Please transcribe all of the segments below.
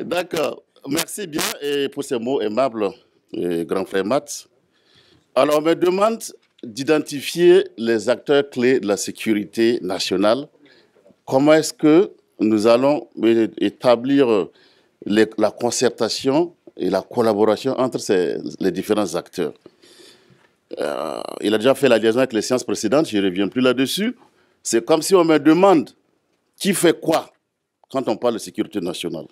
D'accord. Merci bien et pour ces mots aimables, grand frère Matt. Alors, on me demande d'identifier les acteurs clés de la sécurité nationale. Comment est-ce que nous allons euh, établir euh, la concertation et la collaboration entre les différents acteurs euh, Il a déjà fait la liaison avec les sciences précédentes, je ne reviens plus là-dessus. C'est comme si on me demande qui fait quoi quand on parle de sécurité nationale.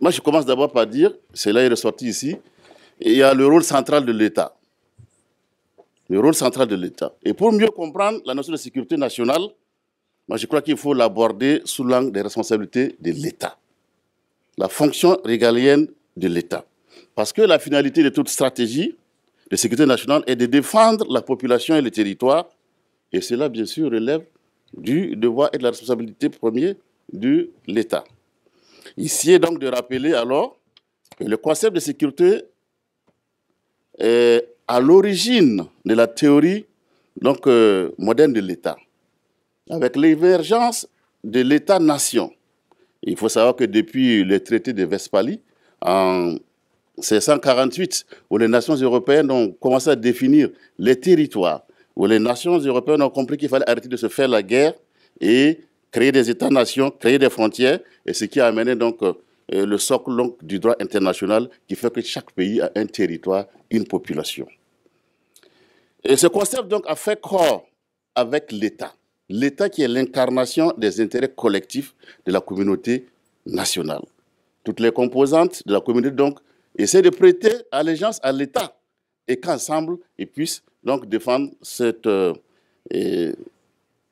Moi, je commence d'abord par dire, cela est ressorti ici, il y a le rôle central de l'État. Le rôle central de l'État. Et pour mieux comprendre la notion de sécurité nationale, moi, je crois qu'il faut l'aborder sous l'angle des responsabilités de l'État. La fonction régalienne de l'État. Parce que la finalité de toute stratégie de sécurité nationale est de défendre la population et le territoire. Et cela, bien sûr, relève du devoir et de la responsabilité premier de l'État. Ici est donc de rappeler alors que le concept de sécurité est à l'origine de la théorie donc, euh, moderne de l'État, avec l'émergence de l'État-nation. Il faut savoir que depuis le traité de Westphalie, en 1648, où les nations européennes ont commencé à définir les territoires, où les nations européennes ont compris qu'il fallait arrêter de se faire la guerre et créer des États-nations, créer des frontières, et ce qui a amené donc euh, euh, le socle du droit international qui fait que chaque pays a un territoire, une population. Et ce concept donc a fait corps avec l'État. L'État qui est l'incarnation des intérêts collectifs de la communauté nationale. Toutes les composantes de la communauté donc essaient de prêter allégeance à l'État et qu'ensemble ils puissent donc défendre euh,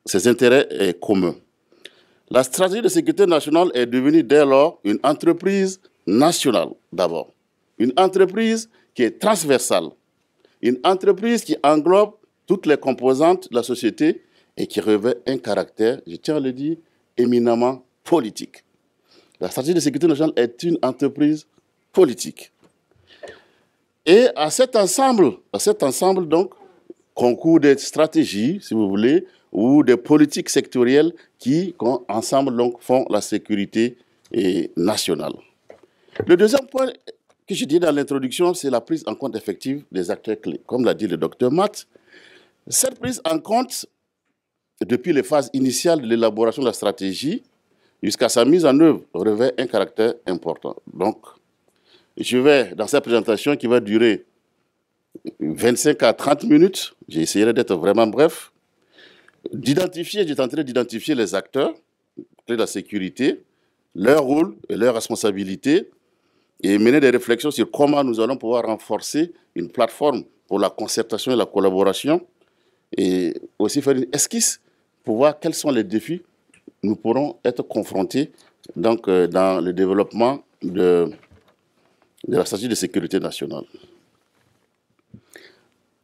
ces intérêts communs. La stratégie de sécurité nationale est devenue dès lors une entreprise nationale d'abord, une entreprise qui est transversale, une entreprise qui englobe toutes les composantes de la société et qui revêt un caractère, je tiens à le dire, éminemment politique. La stratégie de sécurité nationale est une entreprise politique. Et à cet ensemble, à cet ensemble donc, concours des stratégies, si vous voulez, ou des politiques sectorielles qui, ensemble, donc, font la sécurité eh, nationale. Le deuxième point que je dis dans l'introduction, c'est la prise en compte effective des acteurs clés. Comme l'a dit le docteur Matt, cette prise en compte, depuis les phases initiales de l'élaboration de la stratégie jusqu'à sa mise en œuvre, revêt un caractère important. Donc, je vais, dans cette présentation qui va durer 25 à 30 minutes, j'essaierai d'être vraiment bref, d'identifier, j'ai tenté d'identifier les acteurs de la sécurité, leur rôle et leurs responsabilités, et mener des réflexions sur comment nous allons pouvoir renforcer une plateforme pour la concertation et la collaboration, et aussi faire une esquisse pour voir quels sont les défis nous pourrons être confrontés donc, euh, dans le développement de, de la stratégie de sécurité nationale.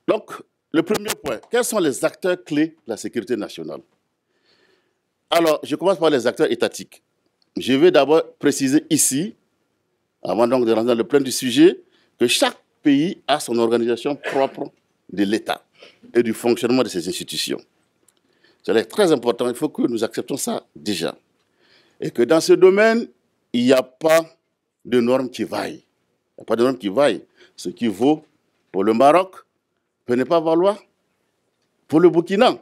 Donc, le premier point, quels sont les acteurs clés de la sécurité nationale Alors, je commence par les acteurs étatiques. Je vais d'abord préciser ici, avant donc de rentrer dans le plein du sujet, que chaque pays a son organisation propre de l'État et du fonctionnement de ses institutions. est très important, il faut que nous acceptions ça déjà. Et que dans ce domaine, il n'y a pas de normes qui vaillent. Il n'y a pas de normes qui vaillent. Ce qui vaut pour le Maroc, peut ne pas valoir pour le Burkina.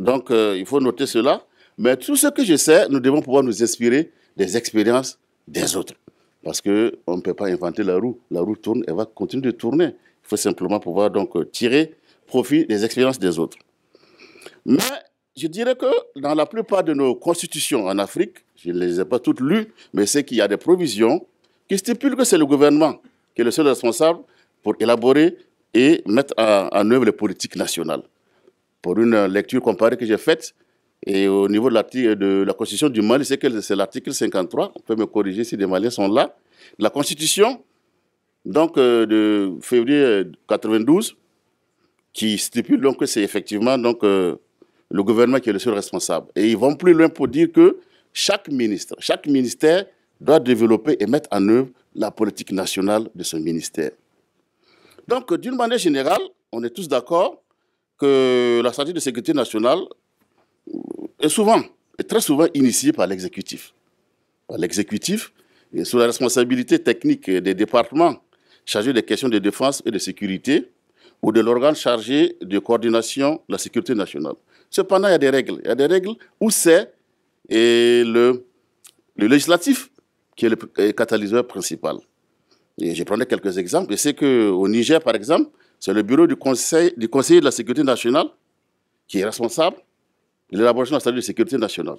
Donc, euh, il faut noter cela. Mais tout ce que je sais, nous devons pouvoir nous inspirer des expériences des autres. Parce qu'on ne peut pas inventer la roue. La roue tourne, elle va continuer de tourner. Il faut simplement pouvoir donc euh, tirer profit des expériences des autres. Mais je dirais que dans la plupart de nos constitutions en Afrique, je ne les ai pas toutes lues, mais c'est qu'il y a des provisions qui stipulent que c'est le gouvernement qui est le seul responsable pour élaborer et mettre en, œuvre les politiques nationales. Pour une lecture comparée que j'ai faite, et au niveau de, de la Constitution du Mali, c'est, l'article 53, on peut me corriger si des Maliens sont là. La Constitution, donc, euh, de février 92, qui stipule donc que c'est effectivement donc, euh, le gouvernement qui est le seul responsable. Et ils vont plus loin pour dire que chaque ministre, chaque ministère doit développer et mettre en œuvre la politique nationale de son ministère. Donc, euh, d'une manière générale, on est tous d'accord que la stratégie de sécurité nationale euh, est souvent, est très souvent initiée par l'exécutif. Par l'exécutif, sous la responsabilité technique des départements chargés des questions de défense et de sécurité, ou de l'organe chargé de coordination de la sécurité nationale. Cependant, il y a des règles. Il y a des règles où c'est le, le législatif qui est le catalyseur principal. Et je prenais quelques exemples. Je sais qu'au Niger, par exemple, c'est le bureau du, conseil, du conseiller de la sécurité nationale qui est responsable de l'élaboration de la stratégie de sécurité nationale.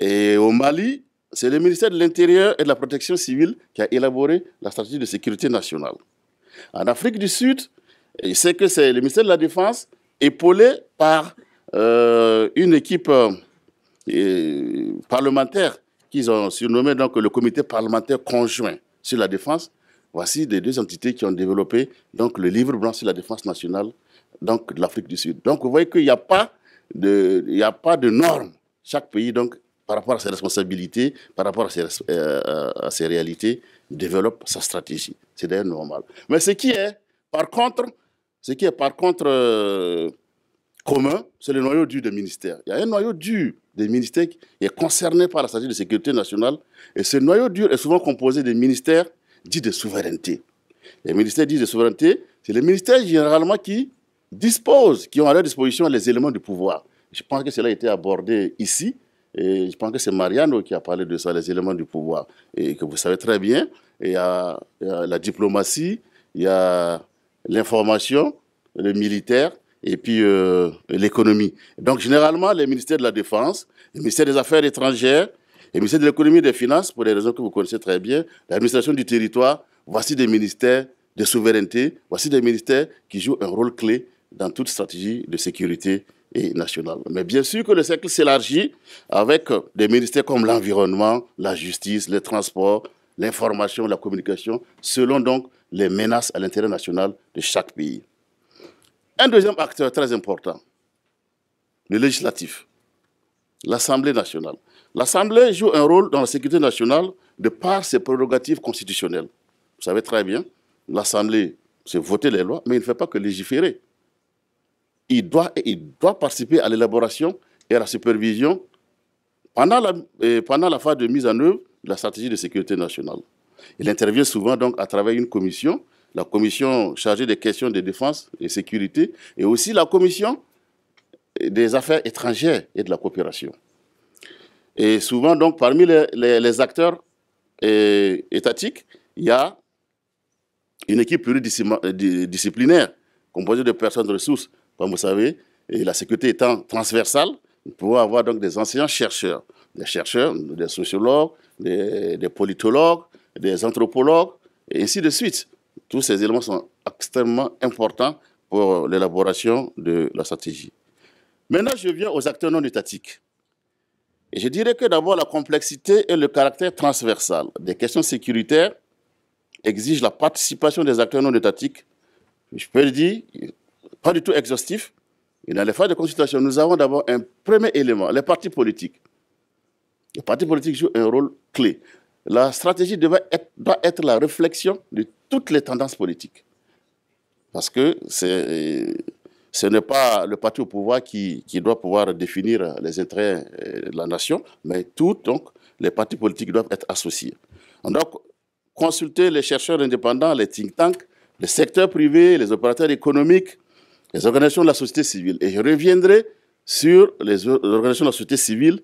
Et au Mali, c'est le ministère de l'Intérieur et de la Protection civile qui a élaboré la stratégie de sécurité nationale. En Afrique du Sud, je sais que c'est le ministère de la Défense épaulé par euh, une équipe euh, parlementaire qu'ils ont surnommé donc, le comité parlementaire conjoint sur la défense Voici les deux entités qui ont développé donc, le livre blanc sur la défense nationale donc, de l'Afrique du Sud. Donc vous voyez qu'il n'y a, pas de, il a pas de normes. Chaque pays, donc, par rapport à ses responsabilités, par rapport euh, euh, à ses, réalités, développe sa stratégie. C'est d'ailleurs normal. Mais ce qui est, par contre, ce qui est par contre euh, commun, c'est le noyau dur des ministères. Il y a un noyau dur des ministères qui est concerné par la stratégie de sécurité nationale. Et ce noyau dur est souvent composé des ministères dit de souveraineté. Les ministères disent de souveraineté, c'est les ministères généralement qui disposent, qui ont à leur disposition les éléments du pouvoir. Je pense que cela a été abordé ici. Et je pense que c'est Mariano qui a parlé de ça, les éléments du pouvoir. Et que vous savez très bien, il y a, la diplomatie, il y a l'information, le militaire et puis euh, l'économie. Donc généralement, les ministères de la Défense, les ministères des Affaires étrangères, et ministères de l'économie et des finances, pour des raisons que vous connaissez très bien, l'administration du territoire, voici des ministères de souveraineté, voici des ministères qui jouent un rôle clé dans toute stratégie de sécurité et nationale. Mais bien sûr que le cercle s'élargit avec des ministères comme l'environnement, la justice, les transports, l'information, la communication, selon donc les menaces à l'intérêt national de chaque pays. Un deuxième acteur très important, le législatif, l'Assemblée nationale. L'Assemblée joue un rôle dans la sécurité nationale de par ses prérogatives constitutionnelles. Vous savez très bien, l'Assemblée, c'est voter les lois, mais il ne fait pas que légiférer. Il doit, participer à l'élaboration et à la supervision pendant la, phase de mise en œuvre de la stratégie de sécurité nationale. Il intervient souvent donc à travers une commission, la commission chargée des questions de défense et sécurité, et aussi la commission des affaires étrangères et de la coopération. Et souvent, donc, parmi les, acteurs étatiques, il y a une équipe pluridisciplinaire euh, composée de personnes de ressources, comme vous savez, et la sécurité étant transversale, nous pouvons avoir donc des enseignants-chercheurs, des chercheurs, des sociologues, des, politologues, des anthropologues, et ainsi de suite. Tous ces éléments sont extrêmement importants pour l'élaboration de la stratégie. Maintenant, je viens aux acteurs non étatiques je dirais que d'abord, la complexité et le caractère transversal des questions sécuritaires exigent la participation des acteurs non étatiques. Je peux le dire, pas du tout exhaustif. Et dans les phases de consultation, nous avons d'abord un premier élément, les partis politiques. Les partis politiques jouent un rôle clé. La stratégie doit être, doit être la réflexion de toutes les tendances politiques. Parce que c'est ce n'est pas le parti au pouvoir qui, doit pouvoir définir les intérêts euh, de la nation, mais tous les partis politiques doivent être associés. On doit consulter les chercheurs indépendants, les think tanks, le secteur privé, les opérateurs économiques, les organisations de la société civile. Et je reviendrai sur les organisations de la société civile,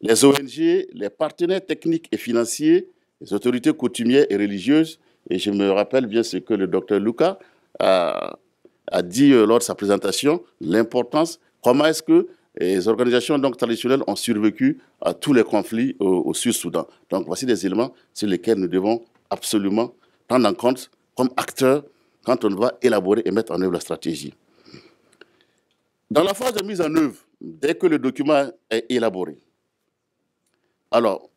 les ONG, les partenaires techniques et financiers, les autorités coutumières et religieuses. Et je me rappelle bien ce que le docteur Luca a a dit euh, lors de sa présentation l'importance, comment est-ce que les organisations donc, traditionnelles ont survécu à tous les conflits au, au Sud-Soudan. Donc voici des éléments sur lesquels nous devons absolument prendre en compte comme acteurs quand on va élaborer et mettre en œuvre la stratégie. Dans la phase de mise en œuvre, dès que le document est élaboré, alors,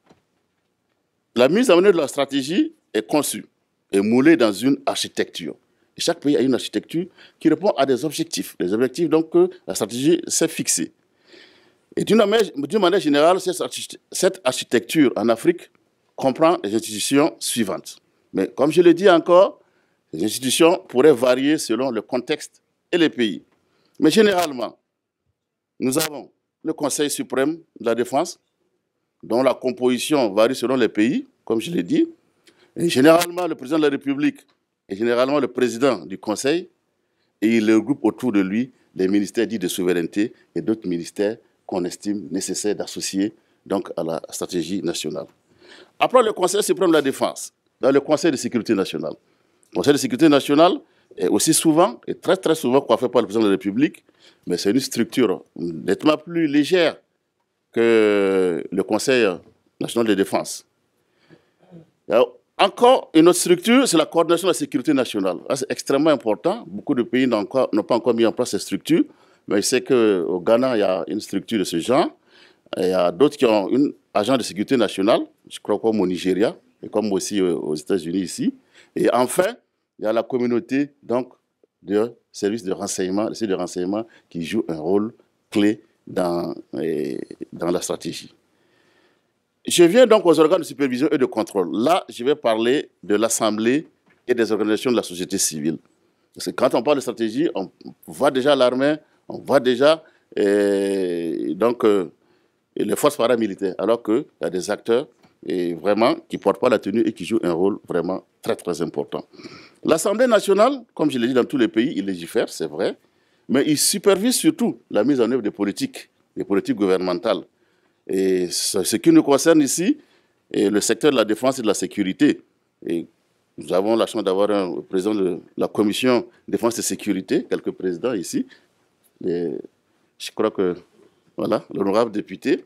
la mise en œuvre de la stratégie est conçue et moulée dans une architecture chaque pays a une architecture qui répond à des objectifs. Les objectifs, donc, que la stratégie s'est fixée. Et d'une manière, générale, cette architecture en Afrique comprend les institutions suivantes. Mais comme je l'ai dit encore, les institutions pourraient varier selon le contexte et les pays. Mais généralement, nous avons le Conseil suprême de la défense, dont la composition varie selon les pays, comme je l'ai dit. Et généralement, le président de la République et généralement le président du Conseil, et il regroupe autour de lui les ministères dits de souveraineté et d'autres ministères qu'on estime nécessaire d'associer donc à la stratégie nationale. Après le Conseil suprême de la défense, dans le Conseil de sécurité nationale. Le Conseil de sécurité nationale est aussi souvent, et très très souvent coiffé par le président de la République, mais c'est une structure nettement plus légère que le Conseil national de défense. Encore une autre structure, c'est la coordination de la sécurité nationale. C'est extrêmement important. Beaucoup de pays n'ont pas encore mis en place cette structure. Mais je sais qu'au Ghana, il y a une structure de ce genre. Et il y a d'autres qui ont une agent de sécurité nationale, je crois comme au Nigeria, et comme aussi euh, aux États-Unis ici. Et enfin, il y a la communauté donc, de services de renseignement, de renseignement qui joue un rôle clé dans, dans la stratégie. Je viens donc aux organes de supervision et de contrôle. Là, je vais parler de l'Assemblée et des organisations de la société civile. Parce que quand on parle de stratégie, on voit déjà l'armée, on voit déjà euh, donc, euh, les forces paramilitaires, alors qu'il y a des acteurs et vraiment qui ne portent pas la tenue et qui jouent un rôle vraiment très très important. L'Assemblée nationale, comme je l'ai dit dans tous les pays, il légifère, c'est vrai, mais il supervise surtout la mise en œuvre des politiques, des politiques gouvernementales. Et ce qui nous concerne ici, est le secteur de la défense et de la sécurité. Et nous avons la chance d'avoir un président de la commission défense et sécurité, quelques présidents ici. je crois que, voilà, l'honorable député.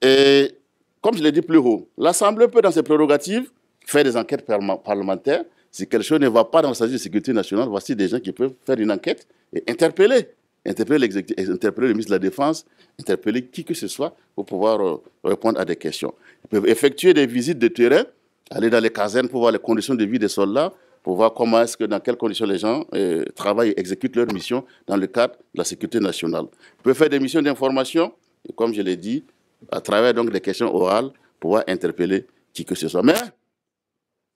Et comme je l'ai dit plus haut, l'Assemblée peut, dans ses prérogatives, faire des enquêtes parlementaires. Si quelque chose ne va pas dans le statut de sécurité nationale, voici des gens qui peuvent faire une enquête et interpeller interpeller, le ministre de la Défense, interpeller qui que ce soit pour pouvoir euh, répondre à des questions. Ils peuvent effectuer des visites de terrain, aller dans les casernes pour voir les conditions de vie des soldats, pour voir comment est-ce que, dans quelles conditions les gens euh, travaillent et exécutent leur mission dans le cadre de la sécurité nationale. Ils peuvent faire des missions d'information, comme je l'ai dit, à travers donc des questions orales, pouvoir interpeller qui que ce soit. Mais,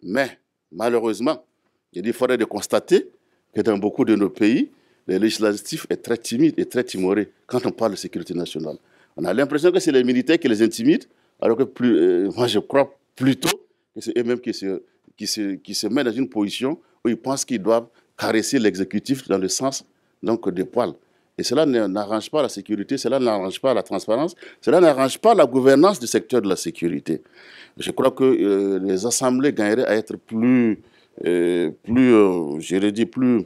mais malheureusement, il faudrait de constater que dans beaucoup de nos pays, le législatif est très timide et très timoré quand on parle de sécurité nationale. On a l'impression que c'est les militaires qui les intimident, alors que plus, euh, moi je crois plutôt que c'est eux-mêmes qui se, qui, mettent dans une position où ils pensent qu'ils doivent caresser l'exécutif dans le sens donc, des poils. Et cela n'arrange pas la sécurité, cela n'arrange pas la transparence, cela n'arrange pas la gouvernance du secteur de la sécurité. Je crois que euh, les assemblées gagneraient à être plus, euh, plus je dirais, plus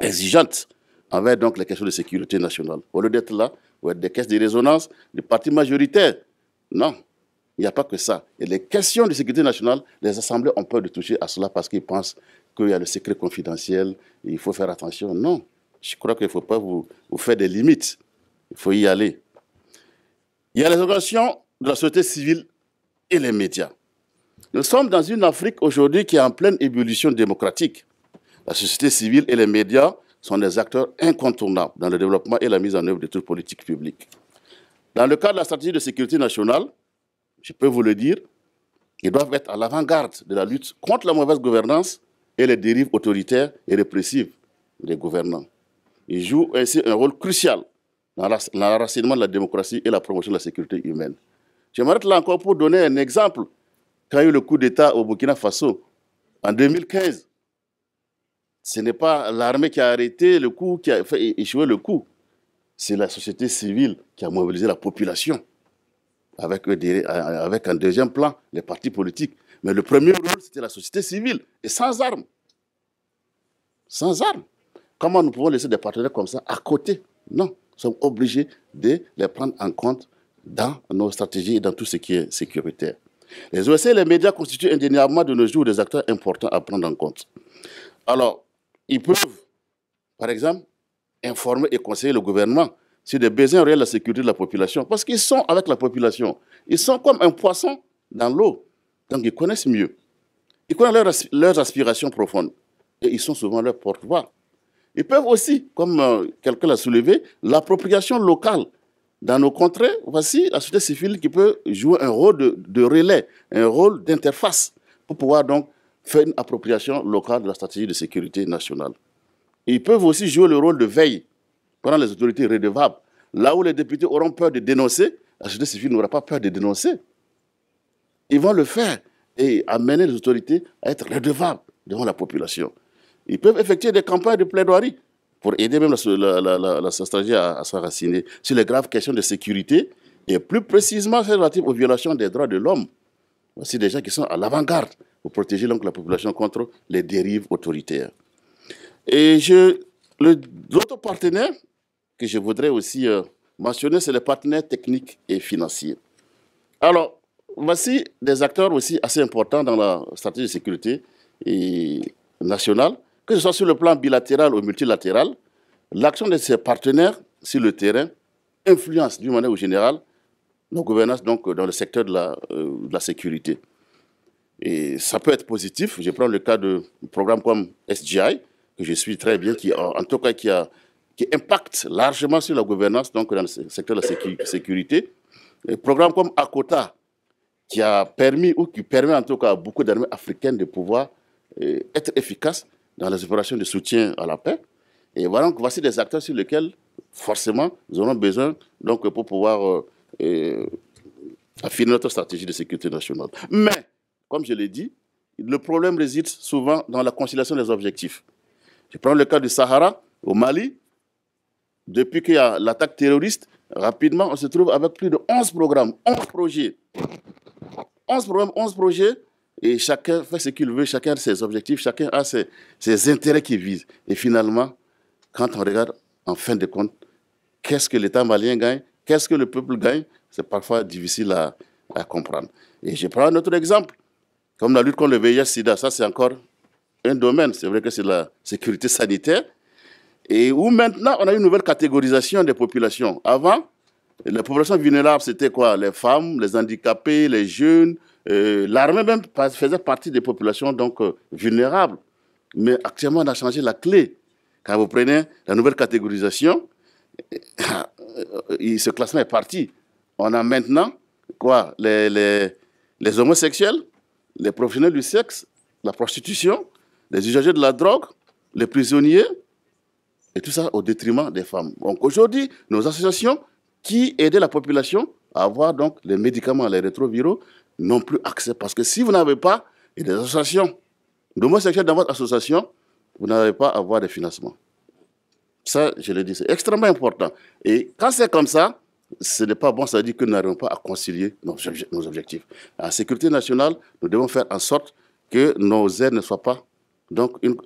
exigeante envers donc les questions de sécurité nationale. Au lieu d'être là, vous être des caisses de résonance des partis majoritaire. Non, il n'y a pas que ça. Et les questions de sécurité nationale, les assemblées ont peur de toucher à cela parce qu'ils pensent qu'il y a le secret confidentiel, et il faut faire attention. Non, je crois qu'il ne faut pas vous, vous faire des limites. Il faut y aller. Il y a les organisations de la société civile et les médias. Nous sommes dans une Afrique aujourd'hui qui est en pleine ébullition démocratique. La société civile et les médias sont des acteurs incontournables dans le développement et la mise en œuvre de toute politique publique. Dans le cadre de la stratégie de sécurité nationale, je peux vous le dire, ils doivent être à l'avant-garde de la lutte contre la mauvaise gouvernance et les dérives autoritaires et répressives des gouvernants. Ils jouent ainsi un rôle crucial dans l'enracinement de la démocratie et la promotion de la sécurité humaine. Je m'arrête là encore pour donner un exemple. Quand il y a eu le coup d'État au Burkina Faso en 2015, ce n'est pas l'armée qui a arrêté le coup, qui a fait échouer le coup. C'est la société civile qui a mobilisé la population, avec, avec un deuxième plan les partis politiques. Mais le premier rôle, c'était la société civile, et sans armes. Sans armes. Comment nous pouvons laisser des partenaires comme ça à côté Non, nous sommes obligés de les prendre en compte dans nos stratégies et dans tout ce qui est sécuritaire. Les OSC et les médias constituent indéniablement de nos jours des acteurs importants à prendre en compte. Alors, ils peuvent, par exemple, informer et conseiller le gouvernement sur des besoins réels de la sécurité de la population. Parce qu'ils sont avec la population. Ils sont comme un poisson dans l'eau. Donc ils connaissent mieux. Ils connaissent leurs, aspirations profondes. Et ils sont souvent leur porte-voix. Ils peuvent aussi, comme euh, quelqu'un l'a soulevé, l'appropriation locale. Dans nos contrées, voici la société civile qui peut jouer un rôle de relais, un rôle d'interface pour pouvoir donc fait une appropriation locale de la stratégie de sécurité nationale. Ils peuvent aussi jouer le rôle de veille pendant les autorités redevables. Là où les députés auront peur de dénoncer, la société civile n'aura pas peur de dénoncer. Ils vont le faire et amener les autorités à être redevables devant la population. Ils peuvent effectuer des campagnes de plaidoirie pour aider même la, stratégie à, à s'enraciner sur les graves questions de sécurité et plus précisément relatives aux violations des droits de l'homme. Voici des gens qui sont à l'avant-garde pour protéger donc la population contre les dérives autoritaires. Et je, l'autre partenaire que je voudrais aussi euh, mentionner, c'est les partenaires techniques et financiers. Alors, voici des acteurs aussi assez importants dans la stratégie de sécurité et nationale, que ce soit sur le plan bilatéral ou multilatéral. L'action de ces partenaires sur le terrain influence d'une manière générale nos gouvernances donc, euh, dans le secteur de la, euh, de la sécurité. Et ça peut être positif. Je prends le cas de programmes comme SGI, que je suis très bien, qui en tout cas qui, a, qui impacte largement sur la gouvernance donc, dans le secteur de la sécurité. Un programme comme ACOTA, qui a permis ou qui permet en tout cas à beaucoup d'armées africaines de pouvoir euh, être efficaces dans les opérations de soutien à la paix. Et voilà, donc, voici des acteurs sur lesquels forcément nous aurons besoin donc, pour pouvoir... Euh, affiner notre stratégie de sécurité nationale. Mais, comme je l'ai dit, le problème réside souvent dans la conciliation des objectifs. Je prends le cas du Sahara, au Mali. Depuis qu'il y a l'attaque terroriste, rapidement, on se trouve avec plus de 11 programmes, 11 projets. 11 programmes, 11 projets, et chacun fait ce qu'il veut, chacun a ses objectifs, chacun a ses, ses intérêts qu'il vise. Et finalement, quand on regarde en fin de compte, qu'est-ce que l'État malien gagne Qu'est-ce que le peuple gagne C'est parfois difficile à, comprendre. Et je prends un autre exemple, comme la lutte contre le VIH-Sida. Ça, c'est encore un domaine. C'est vrai que c'est la sécurité sanitaire. Et où maintenant, on a une nouvelle catégorisation des populations. Avant, les populations vulnérables, c'était quoi Les femmes, les handicapés, les jeunes. Euh, l'armée même faisait partie des populations donc euh, vulnérables. Mais actuellement, on a changé la clé. Quand vous prenez la nouvelle catégorisation, ce classement est parti. On a maintenant quoi les, les, homosexuels, les professionnels du sexe, la prostitution, les usagers de la drogue, les prisonniers, et tout ça au détriment des femmes. Donc aujourd'hui, nos associations qui aidaient la population à avoir donc les médicaments, les rétroviraux, n'ont plus accès. Parce que si vous n'avez pas des associations d'homosexuels dans votre association, vous n'allez pas avoir de financement. Ça, je le dis, c'est extrêmement important. Et quand c'est comme ça, ce n'est pas bon, ça veut dire que nous n'arrivons pas à concilier nos, objectifs. En sécurité nationale, nous devons faire en sorte que nos aides ne soient pas donc une,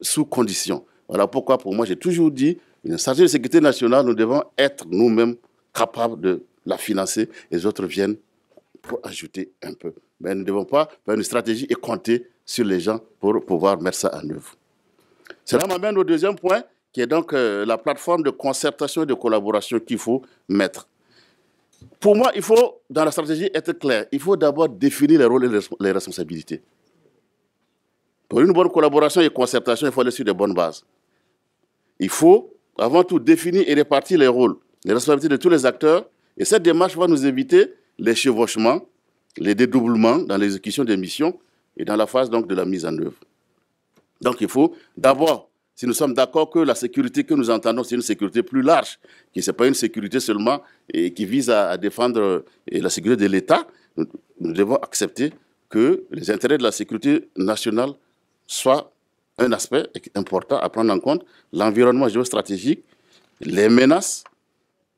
sous condition. Voilà pourquoi, pour moi, j'ai toujours dit, une stratégie de sécurité nationale, nous devons être nous-mêmes capables de la financer, les autres viennent pour ajouter un peu. Mais nous ne devons pas faire une stratégie et compter sur les gens pour pouvoir mettre ça en œuvre. Cela m'amène au deuxième point, qui est donc euh, la plateforme de concertation et de collaboration qu'il faut mettre. Pour moi, il faut, dans la stratégie, être clair. Il faut d'abord définir les rôles et les responsabilités. Pour une bonne collaboration et concertation, il faut aller sur de bonnes bases. Il faut, avant tout, définir et répartir les rôles, les responsabilités de tous les acteurs. Et cette démarche va nous éviter les chevauchements, les dédoublements dans l'exécution des missions et dans la phase donc, de la mise en œuvre. Donc il faut d'abord si nous sommes d'accord que la sécurité que nous entendons, c'est une sécurité plus large, qui n'est pas une sécurité seulement et qui vise à, défendre la sécurité de l'État, nous, nous, devons accepter que les intérêts de la sécurité nationale soient un aspect important à prendre en compte, l'environnement géostratégique, les menaces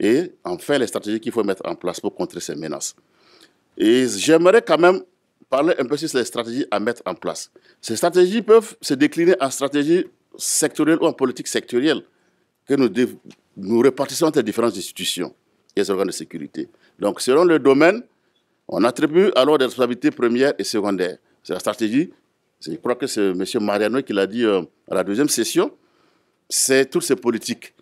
et enfin les stratégies qu'il faut mettre en place pour contrer ces menaces. Et j'aimerais quand même parler un peu sur les stratégies à mettre en place. Ces stratégies peuvent se décliner en stratégies sectorielle ou en politique sectorielle que nous, nous répartissons entre les différentes institutions et les organes de sécurité. Donc, selon le domaine, on attribue alors des responsabilités premières et secondaires. C'est la stratégie. Je crois que c'est M. Mariano qui l'a dit euh, à la deuxième session. C'est toutes ces politiques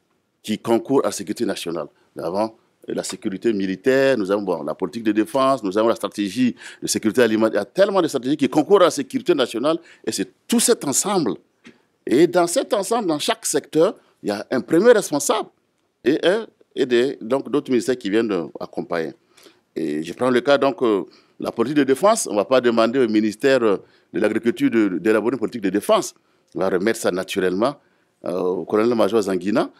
qui concourent à la sécurité nationale. Nous avons la sécurité militaire, nous avons la politique de défense, nous avons la stratégie de sécurité alimentaire. Il y a tellement de stratégies qui concourent à la sécurité nationale et c'est tout cet ensemble et dans cet ensemble, dans chaque secteur, il y a un premier responsable et, donc d'autres ministères qui viennent accompagner. Et je prends le cas donc euh, la politique de défense. On ne va pas demander au ministère euh, de l'Agriculture d'élaborer une politique de défense. On va remettre ça naturellement euh, au colonel-major Zanguina,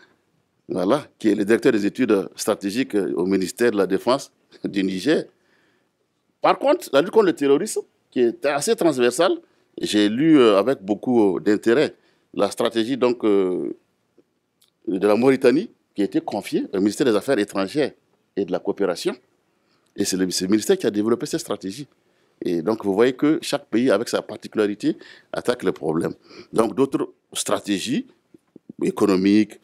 voilà, qui est le directeur des études stratégiques au ministère de la Défense du Niger. Par contre, la lutte contre le terrorisme, qui est assez transversale, j'ai lu avec beaucoup d'intérêt la stratégie donc, euh, de la Mauritanie qui a été confiée au ministère des Affaires étrangères et de la coopération. Et c'est le, ministère qui a développé cette stratégie. Et donc, vous voyez que chaque pays, avec sa particularité, attaque le problème. Donc, d'autres stratégies économiques,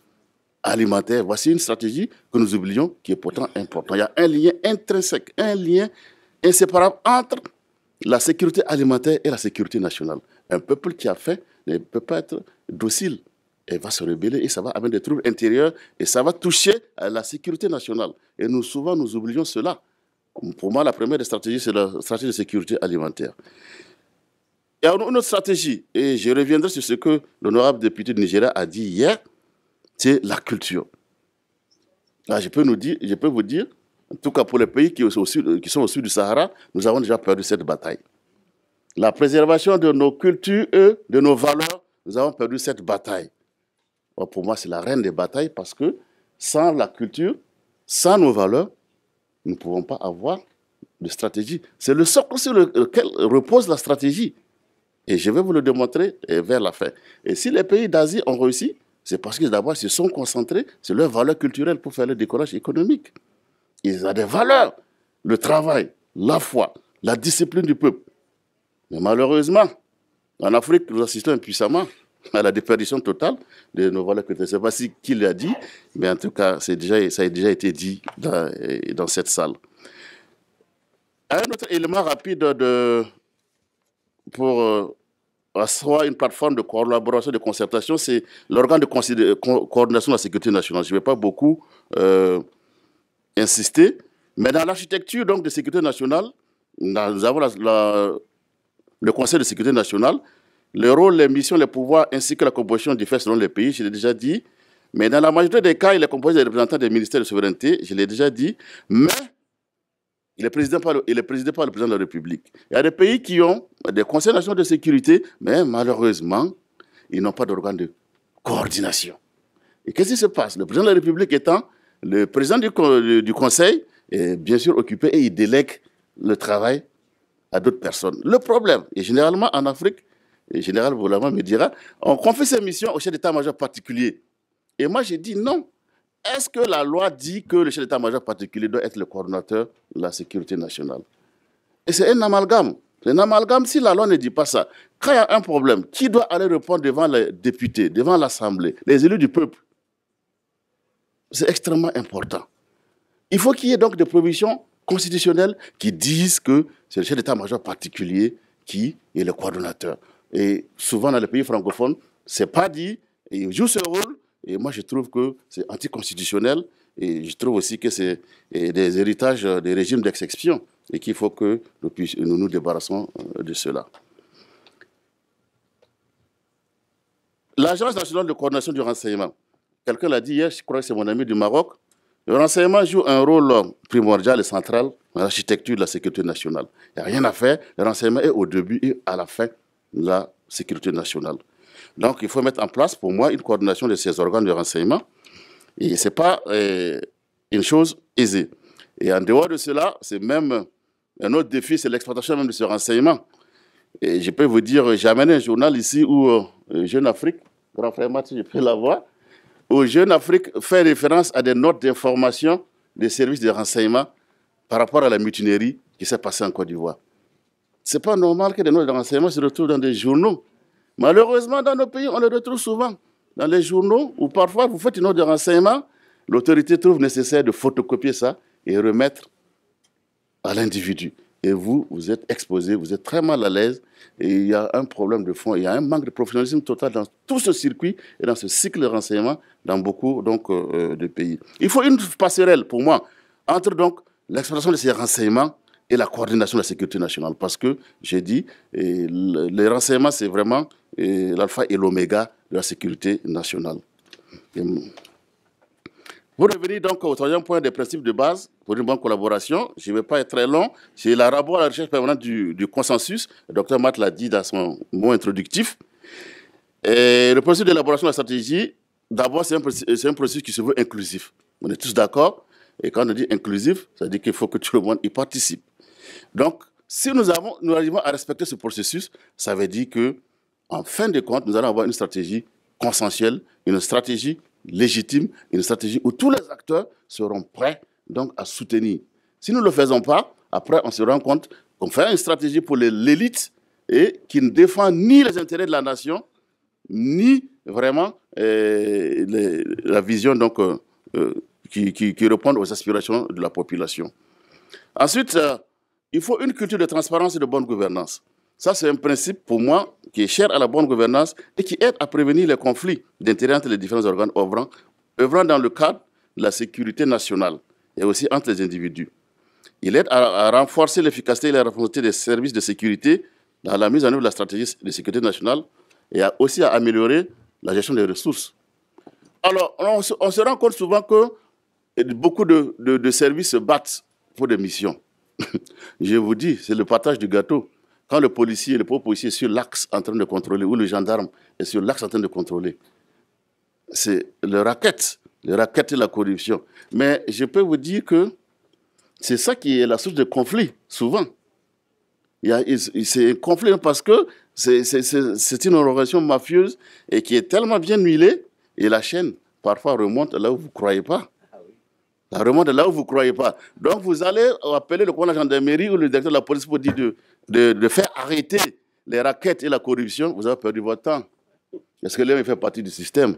alimentaires, voici une stratégie que nous oublions qui est pourtant importante. Il y a un lien intrinsèque, un lien inséparable entre la sécurité alimentaire et la sécurité nationale. Un peuple qui a fait ne peut pas être docile, elle va se rebeller et ça va amener des troubles intérieurs et ça va toucher euh, la sécurité nationale. Et nous, souvent, nous oublions cela. Pour moi, la première des stratégies, c'est la stratégie de sécurité alimentaire. Il y a une autre stratégie, et je reviendrai sur ce que l'honorable député de Nigeria a dit hier, c'est la culture. Là, je, peux nous dire, je peux vous dire, en tout cas pour les pays qui, sont qui sont au sud du Sahara, nous avons déjà perdu cette bataille. La préservation de nos cultures et de nos valeurs nous avons perdu cette bataille. pour moi, c'est la reine des batailles parce que sans la culture, sans nos valeurs, nous ne pouvons pas avoir de stratégie. C'est le socle sur lequel repose la stratégie. Et je vais vous le démontrer vers la fin. Et si les pays d'Asie ont réussi, c'est parce qu'ils d'abord, se sont concentrés sur leurs valeurs culturelles pour faire le décollage économique. Ils ont des valeurs. Le travail, la foi, la discipline du peuple. Mais malheureusement, en Afrique, nous assistons impuissamment à la déperdition totale de nos valeurs que Je ne sais pas si qui l'a dit, mais en tout cas, déjà, ça a déjà été dit dans, cette salle. Un autre élément rapide de, pour euh, une plateforme de collaboration, de concertation, c'est l'organe de coordination de la sécurité nationale. Je ne vais pas beaucoup euh, insister, mais dans l'architecture donc de sécurité nationale, nous avons la, le Conseil de sécurité nationale, le rôle, les missions, les pouvoirs ainsi que la composition diffèrent selon les pays, je l'ai déjà dit. Mais dans la majorité des cas, il est composé des représentants des ministères de souveraineté, je l'ai déjà dit. Mais il est, présidé par le, président par le président de la République. Il y a des pays qui ont des conseils nationaux de sécurité, mais malheureusement, ils n'ont pas d'organe de coordination. Et qu'est-ce qui se passe Le président de la République étant le président du, Conseil, est bien sûr occupé et il délègue le travail d'autres personnes. Le problème, et généralement en Afrique, et général Boulama me dira, on confie ses missions au chef d'état-major particulier. Et moi, j'ai dit non. Est-ce que la loi dit que le chef d'état-major particulier doit être le coordonnateur de la sécurité nationale Et c'est un amalgame. C'est un amalgame si la loi ne dit pas ça. Quand il y a un problème, qui doit aller répondre devant les députés, devant l'Assemblée, les élus du peuple C'est extrêmement important. Il faut qu'il y ait donc des provisions constitutionnels qui disent que c'est le chef d'état-major particulier qui est le coordonnateur. Et souvent dans les pays francophones, c'est pas dit, et il joue ce rôle, et moi je trouve que c'est anticonstitutionnel, et je trouve aussi que c'est des héritages euh, des régimes d'exception, et qu'il faut que nous, nous nous débarrassons euh, de cela. L'Agence nationale de coordination du renseignement, quelqu'un l'a dit hier, je crois que c'est mon ami du Maroc, le renseignement joue un rôle euh, primordial et central dans l'architecture de la sécurité nationale. Il n'y a rien à faire. Le renseignement est au début et à la fin de la sécurité nationale. Donc, il faut mettre en place, pour moi, une coordination de ces organes de renseignement. Et ce n'est pas euh, une chose aisée. Et en dehors de cela, c'est même un autre défi, c'est l'exploitation même de ce renseignement. Et je peux vous dire, j'ai amené un journal ici où euh, Jeune Afrique, grand frère Mathieu, je peux l'avoir. Au Jeune Afrique fait référence à des notes d'information des services de renseignement par rapport à la mutinerie qui s'est passée en Côte d'Ivoire. Ce n'est pas normal que des notes de renseignement se retrouvent dans des journaux. Malheureusement, dans nos pays, on les retrouve souvent dans les journaux où parfois vous faites une note de renseignement, l'autorité trouve nécessaire de photocopier ça et remettre à l'individu. Et vous, vous êtes exposé, vous êtes très mal à l'aise. Et il y a un problème de fond, il y a un manque de professionnalisme total dans tout ce circuit et dans ce cycle de renseignement dans beaucoup donc, euh, euh, de pays. Il faut une passerelle, pour moi, entre donc l'exploitation de ces renseignements et la coordination de la sécurité nationale. Parce que, j'ai dit, les renseignements, c'est vraiment l'alpha et l'oméga de la sécurité nationale. Vous revenez donc au troisième point des principes de base pour une bonne collaboration. Je ne vais pas être très long. C'est la rapport à la recherche permanente du, consensus. Le docteur Matt l'a dit dans son mot introductif. Et le processus d'élaboration de la stratégie, d'abord, c'est un, processus qui se veut inclusif. On est tous d'accord. Et quand on dit inclusif, ça veut dire qu'il faut que tout le monde y participe. Donc, si nous, avons, nous arrivons à respecter ce processus, ça veut dire que, en fin de compte, nous allons avoir une stratégie consensuelle, une stratégie légitime, une stratégie où tous les acteurs seront prêts donc à soutenir. Si nous ne le faisons pas, après on se rend compte qu'on fait une stratégie pour l'élite et qui ne défend ni les intérêts de la nation, ni vraiment euh, la vision donc, euh, euh, qui, qui, qui, répond aux aspirations de la population. Ensuite, il faut une culture de transparence et de bonne gouvernance. Ça, c'est un principe pour moi qui est cher à la bonne gouvernance et qui aide à prévenir les conflits d'intérêts entre les différents organes œuvrant, œuvrant dans le cadre de la sécurité nationale et aussi entre les individus. Il aide à, renforcer l'efficacité et la responsabilité des services de sécurité dans la mise en œuvre de la stratégie de sécurité nationale et à, aussi à améliorer la gestion des ressources. Alors, on, se rend compte souvent que beaucoup de, de services se battent pour des missions. Je vous dis, c'est le partage du gâteau. Quand le policier, le pauvre policier est sur l'axe en train de contrôler, ou le gendarme est sur l'axe en train de contrôler, c'est le racket, le racket et la corruption. Mais je peux vous dire que c'est ça qui est la source de conflits, souvent. C'est un conflit hein, parce que c'est une organisation mafieuse et qui est tellement bien huilée, et la chaîne, parfois, remonte là où vous ne croyez pas. Là, vraiment, là où vous ne croyez pas. Donc, vous allez appeler le commandant de la gendarmerie ou le directeur de la police pour dire de, de, faire arrêter les raquettes et la corruption. Vous avez perdu votre temps. Est-ce que l'homme fait partie du système.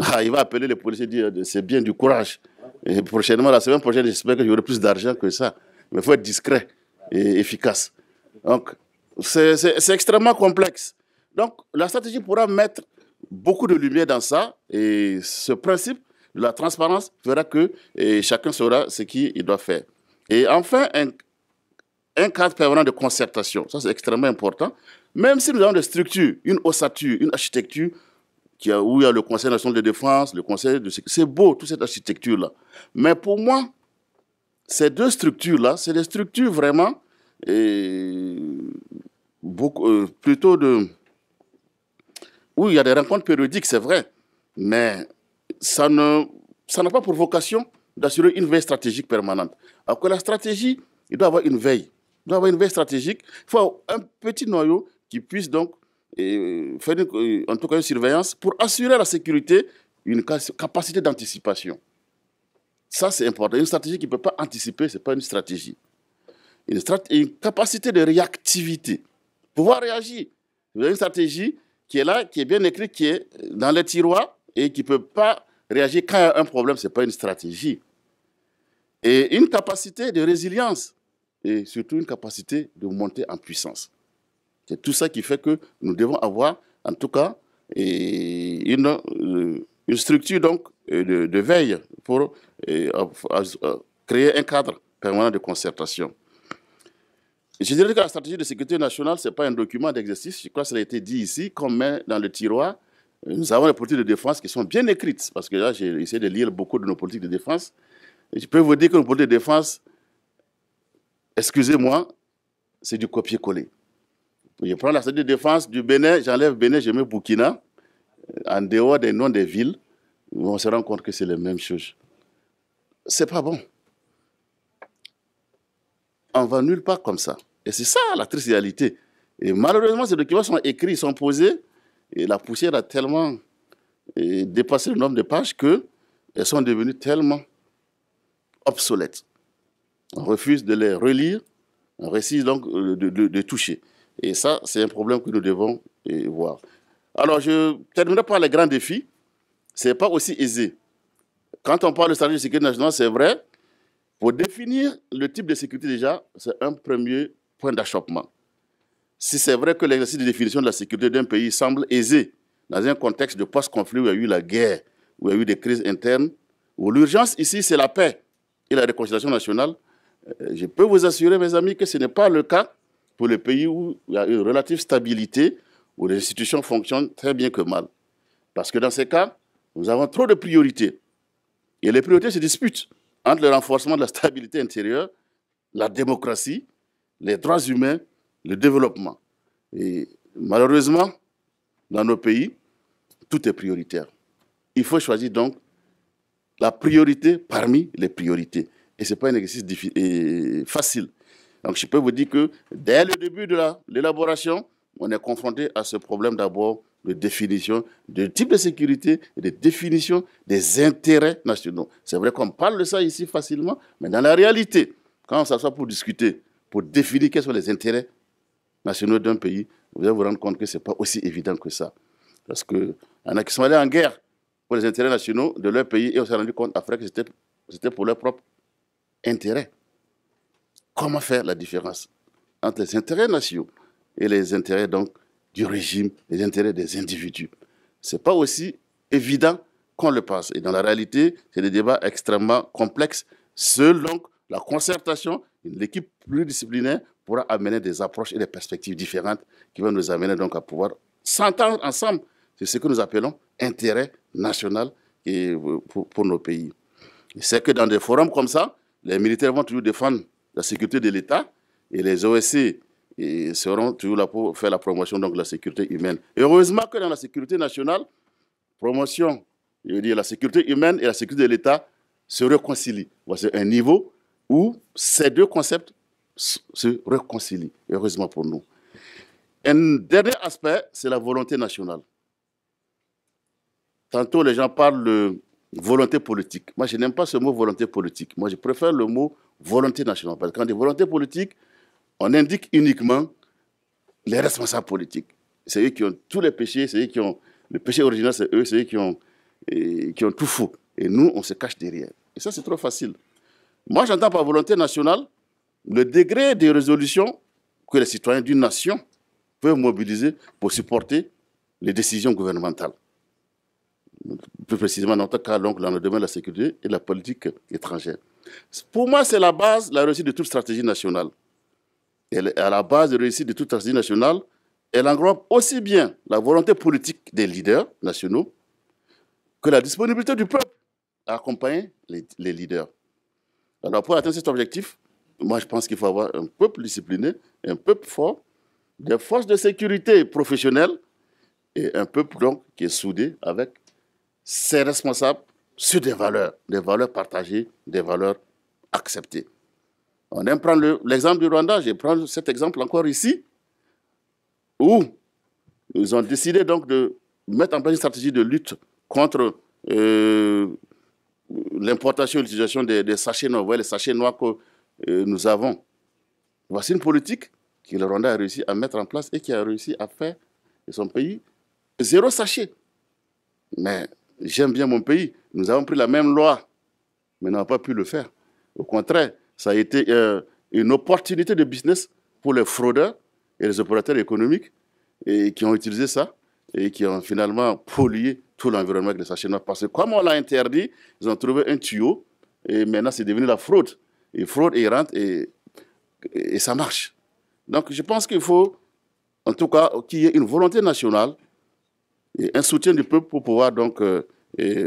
Ah, il va appeler les policiers et dire euh, c'est bien du courage. Et prochainement, la semaine prochaine, j'espère que j'aurai plus d'argent que ça. Mais il faut être discret et efficace. Donc, c'est extrêmement complexe. Donc, la stratégie pourra mettre beaucoup de lumière dans ça. Et ce principe la transparence fera que chacun saura ce qu'il doit faire. Et enfin, un, cadre permanent de concertation, ça c'est extrêmement important. Même si nous avons des structures, une ossature, une architecture, où il y a le Conseil national de défense, le Conseil de sécurité, c'est beau toute cette architecture-là. Mais pour moi, ces deux structures-là, c'est des structures vraiment et, beaucoup, euh, plutôt de... Oui, il y a des rencontres périodiques, c'est vrai, mais ça n'a ça pas pour vocation d'assurer une veille stratégique permanente. Alors que la stratégie, il doit avoir une veille. Il doit avoir une veille stratégique. Il faut un petit noyau qui puisse donc euh, faire euh, en tout cas une surveillance pour assurer la sécurité une capacité d'anticipation. Ça, c'est important. Une stratégie qui ne peut pas anticiper, ce n'est pas une stratégie. Une, une capacité de réactivité. Pouvoir réagir. une stratégie qui est là, qui est bien écrite, qui est dans les tiroirs et qui ne peut pas Réagir quand il y a un problème, ce n'est pas une stratégie. Et une capacité de résilience et surtout une capacité de monter en puissance. C'est tout ça qui fait que nous devons avoir, en tout cas, une, euh, une structure donc, de, veille pour euh, euh, créer un cadre permanent de concertation. Je dirais que la stratégie de sécurité nationale, ce n'est pas un document d'exercice, je crois que cela a été dit ici, comme dans le tiroir nous avons des politiques de défense qui sont bien écrites, parce que là, j'ai essayé de lire beaucoup de nos politiques de défense. Et je peux vous dire que nos politiques de défense, excusez-moi, c'est du copier-coller. Je prends la stratégie de défense du Bénin, j'enlève Bénin, je mets Burkina, euh, en dehors des noms des villes, on se rend compte que c'est la même chose. C'est pas bon. On va nulle part comme ça. Et c'est ça la triste réalité. Et malheureusement, ces documents sont écrits, ils sont posés et la poussière a tellement dépassé le nombre de pages que elles sont devenues tellement obsolètes. On refuse de les relire, on refuse donc euh, de, de, de toucher. Et ça, c'est un problème que nous devons voir. Alors, je terminerai par les grands défis. Ce n'est pas aussi aisé. Quand on parle de stratégie de sécurité nationale, c'est vrai, pour définir le type de sécurité déjà, c'est un premier point d'achoppement. Si c'est vrai que l'exercice de définition de la sécurité d'un pays semble aisé dans un contexte de post-conflit où il y a eu la guerre, où il y a eu des crises internes, où l'urgence ici, c'est la paix et la réconciliation nationale, euh, je peux vous assurer, mes amis, que ce n'est pas le cas pour les pays où il y a une relative stabilité, où les institutions fonctionnent très bien que mal. Parce que dans ces cas, nous avons trop de priorités. Et les priorités se disputent entre le renforcement de la stabilité intérieure, la démocratie, les droits humains le développement. Et malheureusement, dans nos pays, tout est prioritaire. Il faut choisir donc la priorité parmi les priorités. Et ce n'est pas un exercice facile. Donc je peux vous dire que dès le début de l'élaboration, on est confronté à ce problème d'abord de définition du type de sécurité et de définition des intérêts nationaux. C'est vrai qu'on parle de ça ici facilement, mais dans la réalité, quand on s'assoit pour discuter, pour définir quels sont les intérêts nationaux d'un pays, vous allez vous rendre compte que ce n'est pas aussi évident que ça. Parce qu'il y en a qui sont allés en guerre pour les intérêts nationaux de leur pays et on s'est rendu compte après que c'était pour leur propre intérêt. Comment faire la différence entre les intérêts nationaux et les intérêts donc du régime, les intérêts des individus Ce n'est pas aussi évident qu'on le pense. Et dans la réalité, c'est des débats extrêmement complexes selon la concertation, l'équipe pluridisciplinaire pourra amener des approches et des perspectives différentes qui vont nous amener donc à pouvoir s'entendre ensemble. C'est ce que nous appelons intérêt national et euh, pour, nos pays. C'est que dans des forums comme ça, les militaires vont toujours défendre la sécurité de l'État et les OSC seront toujours là pour faire la promotion donc, de la sécurité humaine. heureusement que dans la sécurité nationale, promotion, je dire, la sécurité humaine et la sécurité de l'État se réconcilient. C'est un niveau où ces deux concepts se réconcilier heureusement pour nous. Un dernier aspect, c'est la volonté nationale. Tantôt, les gens parlent de volonté politique. Moi, je n'aime pas ce mot volonté politique. Moi, je préfère le mot volonté nationale. Parce que quand on dit volonté politique, on indique uniquement les responsables politiques. C'est eux qui ont tous les péchés, c'est eux qui ont. Le péché original, c'est eux, c'est eux qui ont, qui ont tout faux. Et nous, on se cache derrière. Et ça, c'est trop facile. Moi, j'entends par volonté nationale, le degré de résolution que les citoyens d'une nation peuvent mobiliser pour supporter les décisions gouvernementales. Plus précisément, dans notre cas, donc, dans le domaine de la sécurité et de la politique étrangère. Pour moi, c'est la base, la réussite de toute stratégie nationale. Et à la base de la réussite de toute stratégie nationale, elle englobe aussi bien la volonté politique des leaders nationaux que la disponibilité du peuple à accompagner les, les leaders. Alors, pour atteindre cet objectif, moi, je pense qu'il faut avoir un peuple discipliné, un peuple fort, des forces de sécurité professionnelles et un peuple donc qui est soudé avec ses responsables sur des valeurs, des valeurs partagées, des valeurs acceptées. On aime prendre l'exemple du Rwanda, je prendre cet exemple encore ici, où ils ont décidé donc de mettre en place une stratégie de lutte contre euh, l'importation et l'utilisation des, sachets noirs, les sachets noirs que euh, nous avons. Voici une politique que le Rwanda a réussi à mettre en place et qui a réussi à faire de son pays zéro sachet. Mais j'aime bien mon pays. Nous avons pris la même loi, mais n'avons pas pu le faire. Au contraire, ça a été euh, une opportunité de business pour les fraudeurs et les opérateurs économiques et qui ont utilisé ça et qui ont finalement pollué tout l'environnement avec les sachets noirs. Parce que comme on l'a interdit, ils ont trouvé un tuyau et maintenant c'est devenu la fraude et et, ça marche. Donc je pense qu'il faut, en tout cas, qu'il y ait une volonté nationale et un soutien du peuple pour pouvoir donc euh,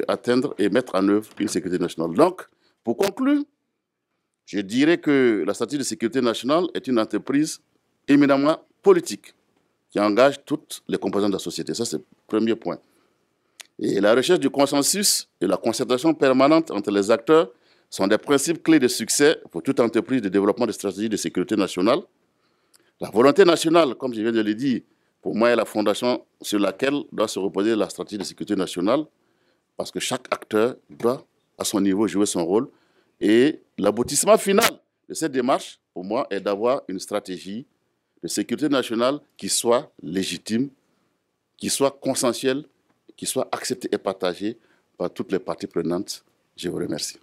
atteindre et mettre en œuvre une sécurité nationale. Donc, pour conclure, je dirais que la stratégie de sécurité nationale est une entreprise éminemment politique qui engage toutes les composantes de la société. Ça, c'est le premier point. Et la recherche du consensus et la concertation permanente entre les acteurs sont des principes clés de succès pour toute entreprise de développement de stratégies de sécurité nationale. La volonté nationale, comme je viens de le dire, pour moi est la fondation sur laquelle doit se reposer la stratégie de sécurité nationale, parce que chaque acteur doit, à son niveau, jouer son rôle. Et l'aboutissement final de cette démarche, pour moi, est d'avoir une stratégie de sécurité nationale qui soit légitime, qui soit consensuelle, qui soit acceptée et partagée par toutes les parties prenantes. Je vous remercie.